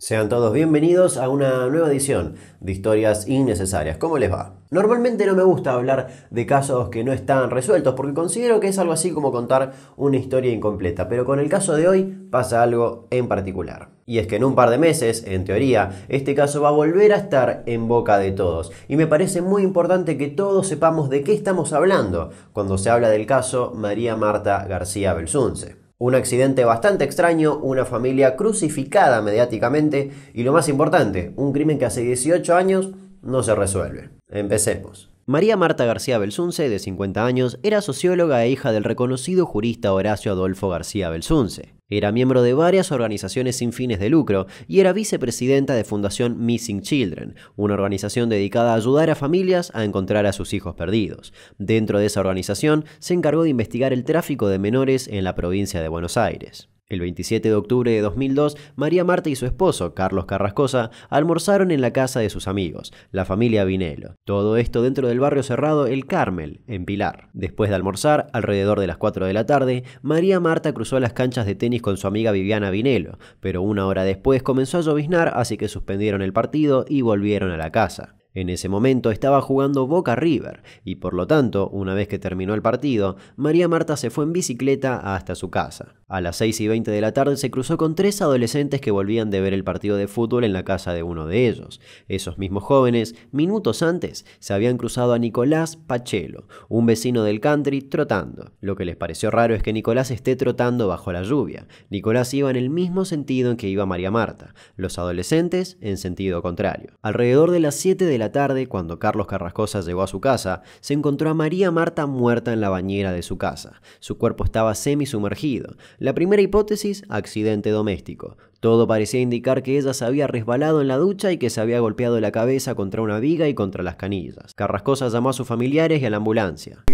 Sean todos bienvenidos a una nueva edición de Historias Innecesarias. ¿Cómo les va? Normalmente no me gusta hablar de casos que no están resueltos porque considero que es algo así como contar una historia incompleta, pero con el caso de hoy pasa algo en particular. Y es que en un par de meses, en teoría, este caso va a volver a estar en boca de todos. Y me parece muy importante que todos sepamos de qué estamos hablando cuando se habla del caso María Marta García Belsunce. Un accidente bastante extraño, una familia crucificada mediáticamente y lo más importante, un crimen que hace 18 años no se resuelve. Empecemos. María Marta García Belsunce, de 50 años, era socióloga e hija del reconocido jurista Horacio Adolfo García Belsunce. Era miembro de varias organizaciones sin fines de lucro y era vicepresidenta de Fundación Missing Children, una organización dedicada a ayudar a familias a encontrar a sus hijos perdidos. Dentro de esa organización se encargó de investigar el tráfico de menores en la provincia de Buenos Aires. El 27 de octubre de 2002, María Marta y su esposo, Carlos Carrascosa, almorzaron en la casa de sus amigos, la familia Vinelo. Todo esto dentro del barrio cerrado El Carmel, en Pilar. Después de almorzar, alrededor de las 4 de la tarde, María Marta cruzó las canchas de tenis con su amiga Viviana Vinelo, pero una hora después comenzó a lloviznar, así que suspendieron el partido y volvieron a la casa. En ese momento estaba jugando Boca River y por lo tanto, una vez que terminó el partido, María Marta se fue en bicicleta hasta su casa. A las 6 y 20 de la tarde se cruzó con tres adolescentes que volvían de ver el partido de fútbol en la casa de uno de ellos. Esos mismos jóvenes, minutos antes, se habían cruzado a Nicolás Pachelo, un vecino del country, trotando. Lo que les pareció raro es que Nicolás esté trotando bajo la lluvia. Nicolás iba en el mismo sentido en que iba María Marta, los adolescentes en sentido contrario. Alrededor de las 7 de la tarde, cuando Carlos Carrascosa llegó a su casa, se encontró a María Marta muerta en la bañera de su casa. Su cuerpo estaba semi-sumergido. La primera hipótesis, accidente doméstico. Todo parecía indicar que ella se había resbalado en la ducha y que se había golpeado la cabeza contra una viga y contra las canillas. Carrascosa llamó a sus familiares y a la ambulancia.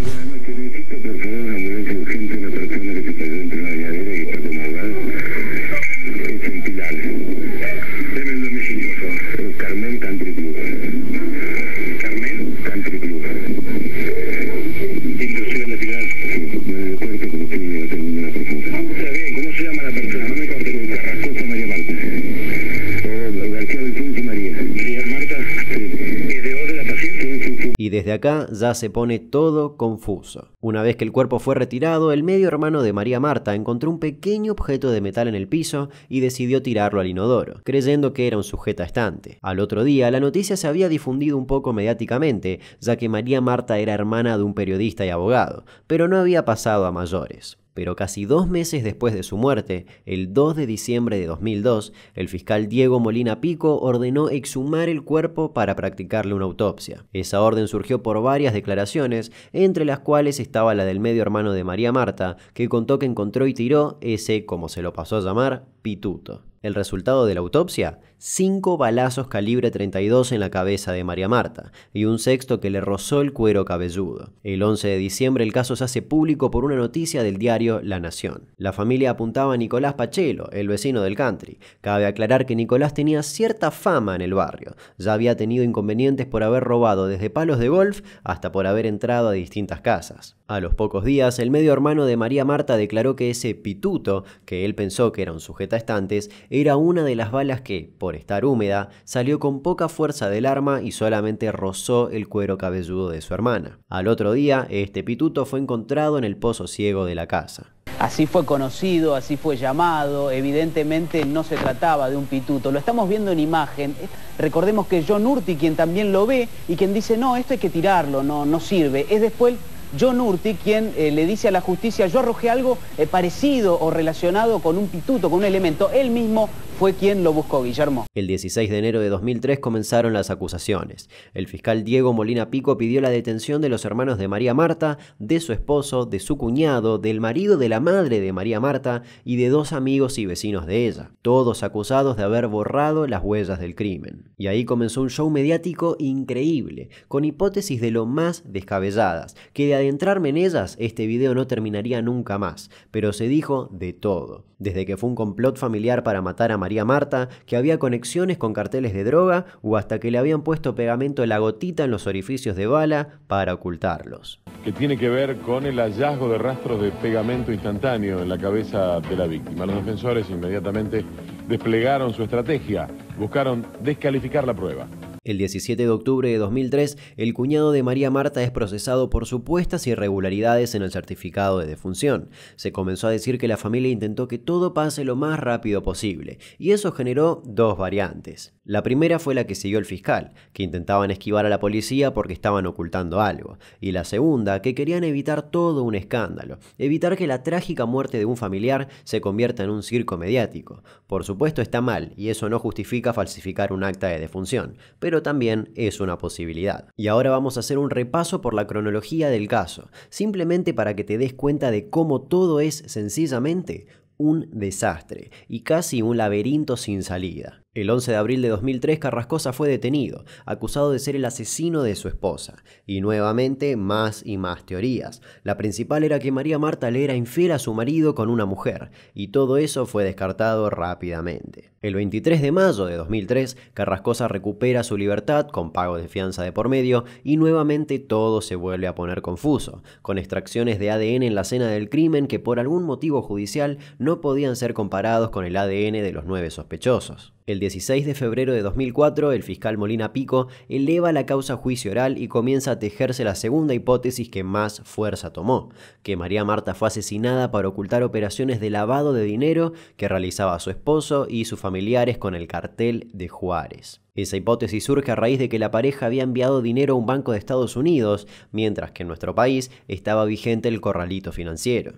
ya se pone todo confuso. Una vez que el cuerpo fue retirado, el medio hermano de María Marta encontró un pequeño objeto de metal en el piso y decidió tirarlo al inodoro, creyendo que era un sujeta estante. Al otro día, la noticia se había difundido un poco mediáticamente, ya que María Marta era hermana de un periodista y abogado, pero no había pasado a mayores. Pero casi dos meses después de su muerte, el 2 de diciembre de 2002, el fiscal Diego Molina Pico ordenó exhumar el cuerpo para practicarle una autopsia. Esa orden surgió por varias declaraciones, entre las cuales estaba la del medio hermano de María Marta, que contó que encontró y tiró ese, como se lo pasó a llamar, pituto. El resultado de la autopsia cinco balazos calibre 32 en la cabeza de María Marta y un sexto que le rozó el cuero cabelludo. El 11 de diciembre el caso se hace público por una noticia del diario La Nación. La familia apuntaba a Nicolás Pachelo, el vecino del country. Cabe aclarar que Nicolás tenía cierta fama en el barrio. Ya había tenido inconvenientes por haber robado desde palos de golf hasta por haber entrado a distintas casas. A los pocos días, el medio hermano de María Marta declaró que ese pituto, que él pensó que era un sujeta estantes, era una de las balas que, por estar húmeda, salió con poca fuerza del arma y solamente rozó el cuero cabelludo de su hermana. Al otro día, este pituto fue encontrado en el pozo ciego de la casa. Así fue conocido, así fue llamado, evidentemente no se trataba de un pituto, lo estamos viendo en imagen. Recordemos que John Urti, quien también lo ve y quien dice, no, esto hay que tirarlo, no, no sirve, es después John Urti quien eh, le dice a la justicia, yo arrojé algo eh, parecido o relacionado con un pituto, con un elemento, él mismo fue quien lo buscó, Guillermo. El 16 de enero de 2003 comenzaron las acusaciones. El fiscal Diego Molina Pico pidió la detención de los hermanos de María Marta, de su esposo, de su cuñado, del marido de la madre de María Marta y de dos amigos y vecinos de ella, todos acusados de haber borrado las huellas del crimen. Y ahí comenzó un show mediático increíble, con hipótesis de lo más descabelladas, que de adentrarme en ellas este video no terminaría nunca más, pero se dijo de todo, desde que fue un complot familiar para matar a María Marta, que había conexiones con carteles de droga o hasta que le habían puesto pegamento en la gotita en los orificios de bala para ocultarlos. Que tiene que ver con el hallazgo de rastros de pegamento instantáneo en la cabeza de la víctima. Los defensores inmediatamente desplegaron su estrategia, buscaron descalificar la prueba. El 17 de octubre de 2003, el cuñado de María Marta es procesado por supuestas irregularidades en el certificado de defunción. Se comenzó a decir que la familia intentó que todo pase lo más rápido posible, y eso generó dos variantes. La primera fue la que siguió el fiscal, que intentaban esquivar a la policía porque estaban ocultando algo, y la segunda, que querían evitar todo un escándalo, evitar que la trágica muerte de un familiar se convierta en un circo mediático. Por supuesto está mal, y eso no justifica falsificar un acta de defunción, pero también es una posibilidad. Y ahora vamos a hacer un repaso por la cronología del caso, simplemente para que te des cuenta de cómo todo es sencillamente un desastre y casi un laberinto sin salida. El 11 de abril de 2003, Carrascosa fue detenido, acusado de ser el asesino de su esposa. Y nuevamente, más y más teorías. La principal era que María Marta le era infiel a su marido con una mujer, y todo eso fue descartado rápidamente. El 23 de mayo de 2003, Carrascosa recupera su libertad con pago de fianza de por medio, y nuevamente todo se vuelve a poner confuso, con extracciones de ADN en la escena del crimen que por algún motivo judicial no podían ser comparados con el ADN de los nueve sospechosos. El 16 de febrero de 2004, el fiscal Molina Pico eleva la causa a juicio oral y comienza a tejerse la segunda hipótesis que más fuerza tomó, que María Marta fue asesinada para ocultar operaciones de lavado de dinero que realizaba su esposo y sus familiares con el cartel de Juárez. Esa hipótesis surge a raíz de que la pareja había enviado dinero a un banco de Estados Unidos, mientras que en nuestro país estaba vigente el corralito financiero.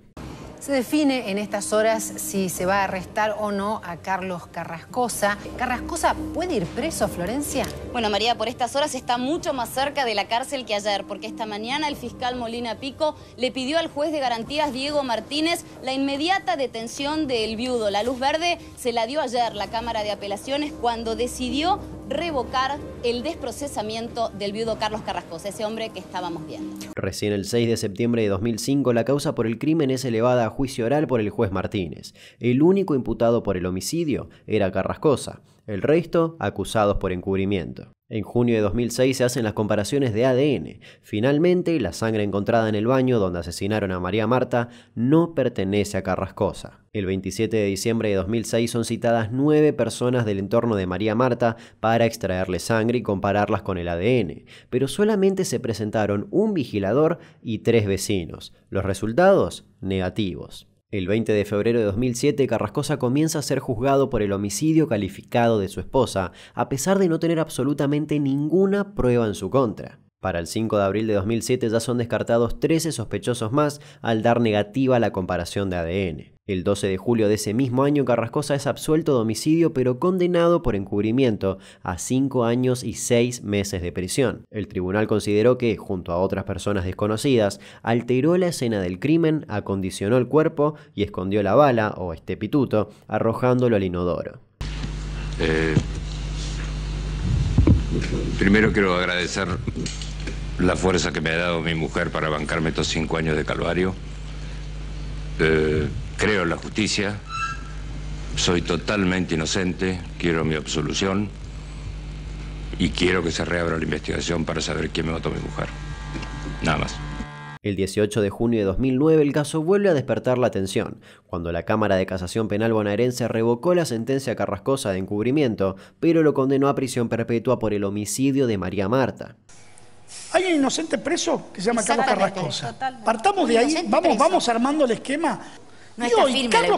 Se define en estas horas si se va a arrestar o no a Carlos Carrascosa. ¿Carrascosa puede ir preso, Florencia? Bueno, María, por estas horas está mucho más cerca de la cárcel que ayer, porque esta mañana el fiscal Molina Pico le pidió al juez de garantías Diego Martínez la inmediata detención del viudo. La luz verde se la dio ayer la Cámara de Apelaciones cuando decidió revocar el desprocesamiento del viudo Carlos Carrascosa, ese hombre que estábamos viendo. Recién el 6 de septiembre de 2005 la causa por el crimen es elevada a juicio oral por el juez Martínez. El único imputado por el homicidio era Carrascosa, el resto acusados por encubrimiento. En junio de 2006 se hacen las comparaciones de ADN. Finalmente, la sangre encontrada en el baño donde asesinaron a María Marta no pertenece a Carrascosa. El 27 de diciembre de 2006 son citadas nueve personas del entorno de María Marta para extraerle sangre y compararlas con el ADN, pero solamente se presentaron un vigilador y tres vecinos. Los resultados negativos. El 20 de febrero de 2007, Carrascosa comienza a ser juzgado por el homicidio calificado de su esposa, a pesar de no tener absolutamente ninguna prueba en su contra. Para el 5 de abril de 2007 ya son descartados 13 sospechosos más al dar negativa la comparación de ADN. El 12 de julio de ese mismo año, Carrascosa es absuelto de homicidio, pero condenado por encubrimiento a cinco años y seis meses de prisión. El tribunal consideró que, junto a otras personas desconocidas, alteró la escena del crimen, acondicionó el cuerpo y escondió la bala, o este pituto, arrojándolo al inodoro. Eh, primero quiero agradecer la fuerza que me ha dado mi mujer para bancarme estos cinco años de calvario. Eh, Creo en la justicia, soy totalmente inocente, quiero mi absolución y quiero que se reabra la investigación para saber quién me mató a mi mujer. Nada más. El 18 de junio de 2009 el caso vuelve a despertar la atención, cuando la Cámara de Casación Penal bonaerense revocó la sentencia carrascosa de encubrimiento, pero lo condenó a prisión perpetua por el homicidio de María Marta. Hay un inocente preso que se llama Carlos Carrascosa. Partamos de ahí, vamos, vamos armando el esquema. No está firme Carlos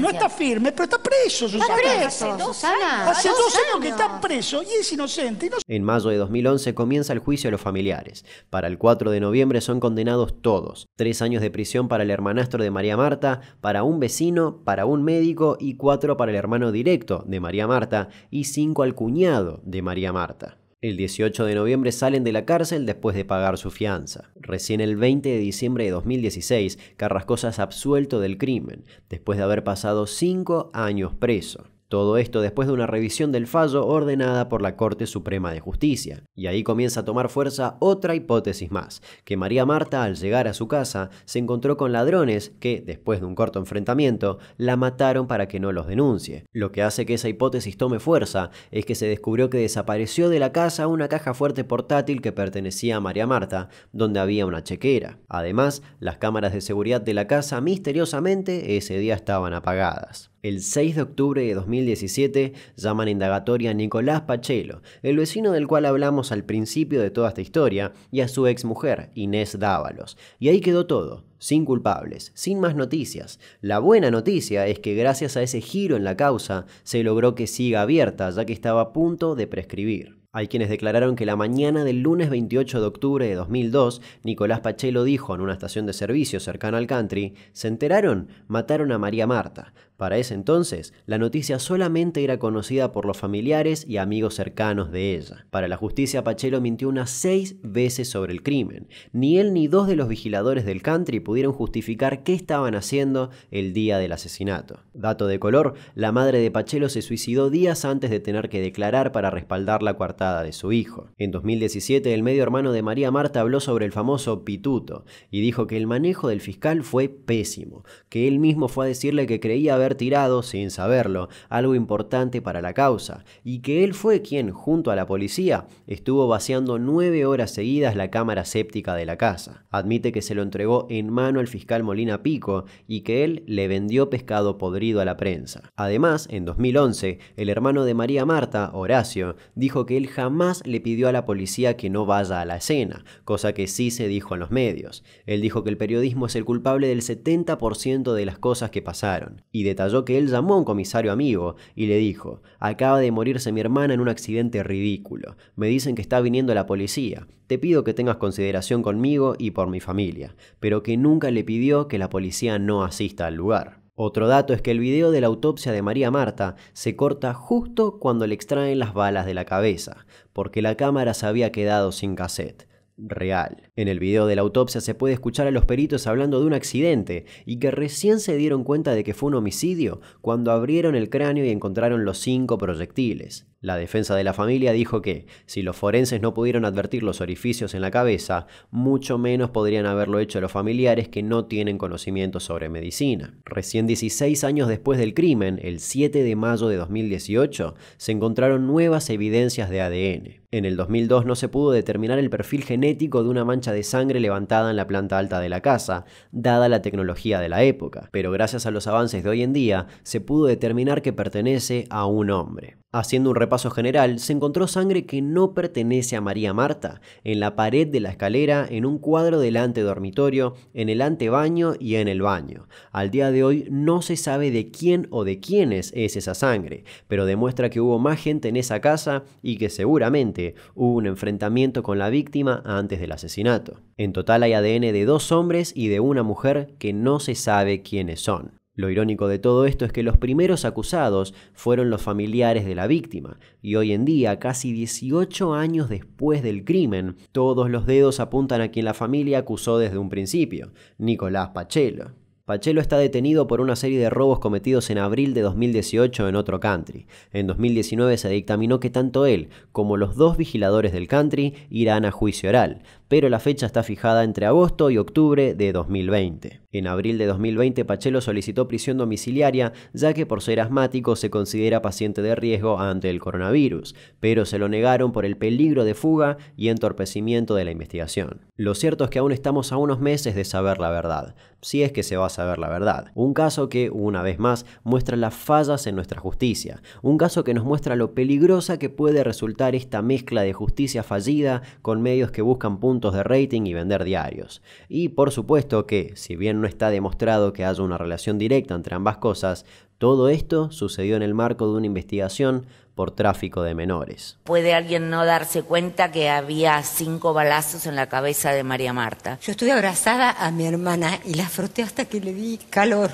no está firme, pero está preso, Susana. hace dos años. que está preso y es inocente. En mayo de 2011 comienza el juicio de los familiares. Para el 4 de noviembre son condenados todos. Tres años de prisión para el hermanastro de María Marta, para un vecino, para un médico y cuatro para el hermano directo de María Marta y cinco al cuñado de María Marta. El 18 de noviembre salen de la cárcel después de pagar su fianza. Recién el 20 de diciembre de 2016, Carrascosa es absuelto del crimen, después de haber pasado cinco años preso. Todo esto después de una revisión del fallo ordenada por la Corte Suprema de Justicia. Y ahí comienza a tomar fuerza otra hipótesis más, que María Marta al llegar a su casa se encontró con ladrones que, después de un corto enfrentamiento, la mataron para que no los denuncie. Lo que hace que esa hipótesis tome fuerza es que se descubrió que desapareció de la casa una caja fuerte portátil que pertenecía a María Marta, donde había una chequera. Además, las cámaras de seguridad de la casa misteriosamente ese día estaban apagadas. El 6 de octubre de 2017 llaman indagatoria a Nicolás Pachelo, el vecino del cual hablamos al principio de toda esta historia, y a su exmujer, Inés Dávalos. Y ahí quedó todo, sin culpables, sin más noticias. La buena noticia es que gracias a ese giro en la causa se logró que siga abierta, ya que estaba a punto de prescribir. Hay quienes declararon que la mañana del lunes 28 de octubre de 2002, Nicolás Pachelo dijo en una estación de servicio cercana al country, se enteraron, mataron a María Marta. Para ese entonces, la noticia solamente era conocida por los familiares y amigos cercanos de ella. Para la justicia, Pachelo mintió unas seis veces sobre el crimen. Ni él ni dos de los vigiladores del country pudieron justificar qué estaban haciendo el día del asesinato. Dato de color, la madre de Pachelo se suicidó días antes de tener que declarar para respaldar la coartada de su hijo. En 2017, el medio hermano de María Marta habló sobre el famoso pituto y dijo que el manejo del fiscal fue pésimo, que él mismo fue a decirle que creía haber tirado, sin saberlo, algo importante para la causa, y que él fue quien, junto a la policía, estuvo vaciando nueve horas seguidas la cámara séptica de la casa. Admite que se lo entregó en mano al fiscal Molina Pico y que él le vendió pescado podrido a la prensa. Además, en 2011, el hermano de María Marta, Horacio, dijo que él jamás le pidió a la policía que no vaya a la escena, cosa que sí se dijo en los medios. Él dijo que el periodismo es el culpable del 70% de las cosas que pasaron, y de detalló que él llamó a un comisario amigo y le dijo, acaba de morirse mi hermana en un accidente ridículo, me dicen que está viniendo la policía, te pido que tengas consideración conmigo y por mi familia, pero que nunca le pidió que la policía no asista al lugar. Otro dato es que el video de la autopsia de María Marta se corta justo cuando le extraen las balas de la cabeza, porque la cámara se había quedado sin cassette real. En el video de la autopsia se puede escuchar a los peritos hablando de un accidente y que recién se dieron cuenta de que fue un homicidio cuando abrieron el cráneo y encontraron los cinco proyectiles. La defensa de la familia dijo que, si los forenses no pudieron advertir los orificios en la cabeza, mucho menos podrían haberlo hecho los familiares que no tienen conocimiento sobre medicina. Recién 16 años después del crimen, el 7 de mayo de 2018, se encontraron nuevas evidencias de ADN. En el 2002 no se pudo determinar el perfil genético de una mancha de sangre levantada en la planta alta de la casa, dada la tecnología de la época, pero gracias a los avances de hoy en día se pudo determinar que pertenece a un hombre. Haciendo un repaso caso general, se encontró sangre que no pertenece a María Marta, en la pared de la escalera, en un cuadro del antedormitorio, en el antebaño y en el baño. Al día de hoy no se sabe de quién o de quiénes es esa sangre, pero demuestra que hubo más gente en esa casa y que seguramente hubo un enfrentamiento con la víctima antes del asesinato. En total hay ADN de dos hombres y de una mujer que no se sabe quiénes son. Lo irónico de todo esto es que los primeros acusados fueron los familiares de la víctima, y hoy en día, casi 18 años después del crimen, todos los dedos apuntan a quien la familia acusó desde un principio, Nicolás Pachelo. Pachelo está detenido por una serie de robos cometidos en abril de 2018 en otro country. En 2019 se dictaminó que tanto él como los dos vigiladores del country irán a juicio oral pero la fecha está fijada entre agosto y octubre de 2020. En abril de 2020, Pachelo solicitó prisión domiciliaria, ya que por ser asmático se considera paciente de riesgo ante el coronavirus, pero se lo negaron por el peligro de fuga y entorpecimiento de la investigación. Lo cierto es que aún estamos a unos meses de saber la verdad, si es que se va a saber la verdad. Un caso que, una vez más, muestra las fallas en nuestra justicia, un caso que nos muestra lo peligrosa que puede resultar esta mezcla de justicia fallida con medios que buscan puntos de rating y vender diarios. Y por supuesto que, si bien no está demostrado que haya una relación directa entre ambas cosas, todo esto sucedió en el marco de una investigación por tráfico de menores. ¿Puede alguien no darse cuenta que había cinco balazos en la cabeza de María Marta? Yo estuve abrazada a mi hermana y la froté hasta que le di calor.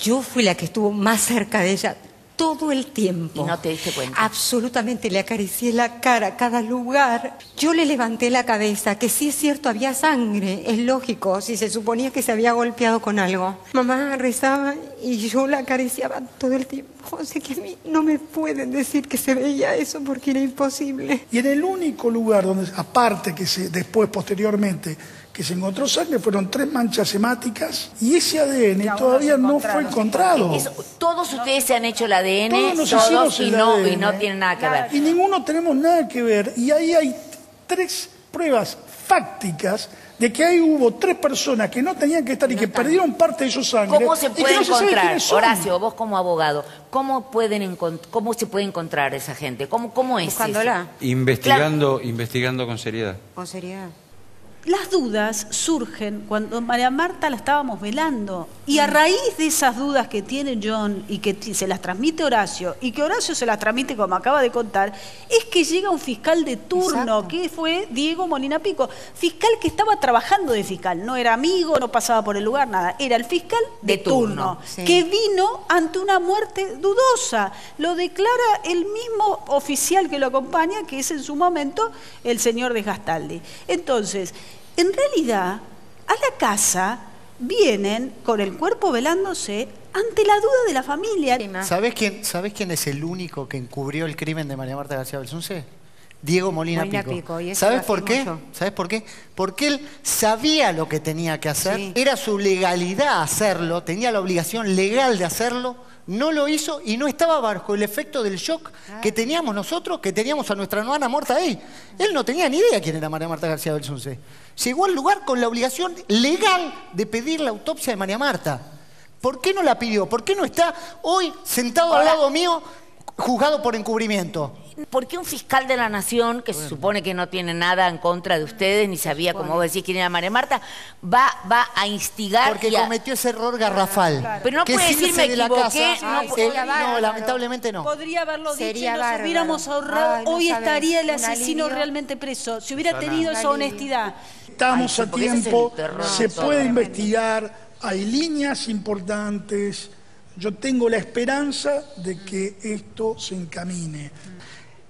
Yo fui la que estuvo más cerca de ella todo el tiempo. Y no te diste cuenta. Absolutamente, le acaricié la cara, cada lugar. Yo le levanté la cabeza, que sí es cierto, había sangre, es lógico, si se suponía que se había golpeado con algo. Mamá rezaba y yo la acariciaba todo el tiempo. Sé que a mí no me pueden decir que se veía eso porque era imposible. Y en el único lugar donde, aparte que se, después, posteriormente, que se encontró sangre fueron tres manchas hemáticas y ese ADN todavía no fue encontrado. todos ustedes se han hecho el ADN, todos, y, no, tienen nada que ver. Y ninguno tenemos nada que ver. Y ahí hay tres pruebas fácticas de que ahí hubo tres personas que no tenían que estar y que perdieron parte de su sangre. ¿Cómo se puede encontrar, Horacio, vos como abogado, cómo, pueden cómo se puede encontrar esa gente? ¿Cómo, cómo es Investigando, investigando con seriedad. Con seriedad las dudas surgen cuando María Marta la estábamos velando. Y a raíz de esas dudas que tiene John y que se las transmite Horacio, y que Horacio se las transmite como acaba de contar, es que llega un fiscal de turno, que fue Diego Molina Pico, fiscal que estaba trabajando de fiscal, no era amigo, no pasaba por el lugar, nada, era el fiscal de, turno, que vino ante una muerte dudosa. Lo declara el mismo oficial que lo acompaña, que es en su momento el señor de Entonces, en realidad a la casa vienen con el cuerpo velándose ante la duda de la familia. ¿Sabés quién, quién es el único que encubrió el crimen de María Marta García Belsunce? Diego Molina, Pico. ¿Sabes por qué? ¿Sabes por qué? Porque él sabía lo que tenía que hacer, era su legalidad hacerlo, tenía la obligación legal de hacerlo, no lo hizo y no estaba bajo el efecto del shock que teníamos nosotros, que teníamos a nuestra noana muerta ahí. Él no tenía ni idea quién era María Marta García Belsunce. Llegó al lugar con la obligación legal de pedir la autopsia de María Marta. ¿Por qué no la pidió? ¿Por qué no está hoy sentado al lado mío juzgado por encubrimiento? ¿Por qué un fiscal de la Nación, que se supone que no tiene nada en contra de ustedes, ni sabía, cómo vos decís, quién era María Marta, va, va a instigar... Porque cometió ese error garrafal. Pero no puede decirme que no, lamentablemente no. Podría haberlo dicho Si nos hubiéramos ahorrado. Hoy estaría el asesino realmente preso. Si hubiera tenido esa honestidad. Estamos a tiempo, se puede investigar, hay líneas importantes... Yo tengo la esperanza de que esto se encamine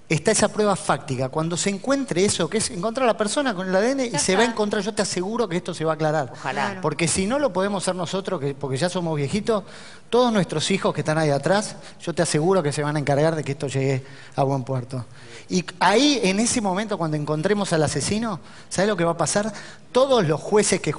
está esa prueba fáctica. Cuando se encuentre eso, que es encontrar a la persona con el ADN, y se va a encontrar, yo te aseguro que esto se va a aclarar. Ojalá. Porque si no lo podemos hacer nosotros, porque ya somos viejitos, todos nuestros hijos que están ahí atrás, yo te aseguro que se van a encargar de que esto llegue a buen puerto. Y ahí, en ese momento, cuando encontremos al asesino, ¿sabes lo que va a pasar? Todos los jueces que,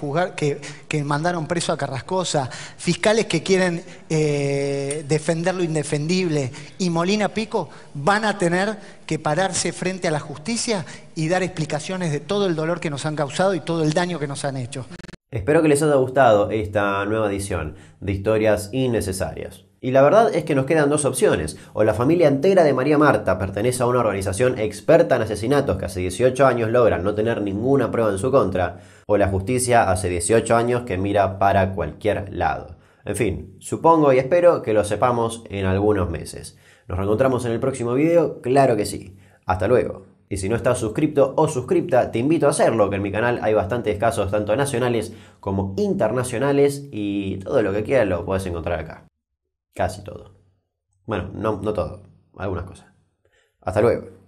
que, mandaron preso a Carrascosa, fiscales que quieren eh, defender lo indefendible y Molina Pico, van a tener que pararse frente a la justicia y dar explicaciones de todo el dolor que nos han causado y todo el daño que nos han hecho. Espero que les haya gustado esta nueva edición de Historias Innecesarias. Y la verdad es que nos quedan dos opciones. O la familia entera de María Marta pertenece a una organización experta en asesinatos que hace 18 años logran no tener ninguna prueba en su contra, o la justicia hace 18 años que mira para cualquier lado. En fin, supongo y espero que lo sepamos en algunos meses. ¿Nos reencontramos en el próximo video? Claro que sí. Hasta luego. Y si no estás suscripto o suscripta, te invito a hacerlo, que en mi canal hay bastantes casos tanto nacionales como internacionales y todo lo que quieras lo puedes encontrar acá. Casi todo. Bueno, no, no todo, algunas cosas. Hasta luego.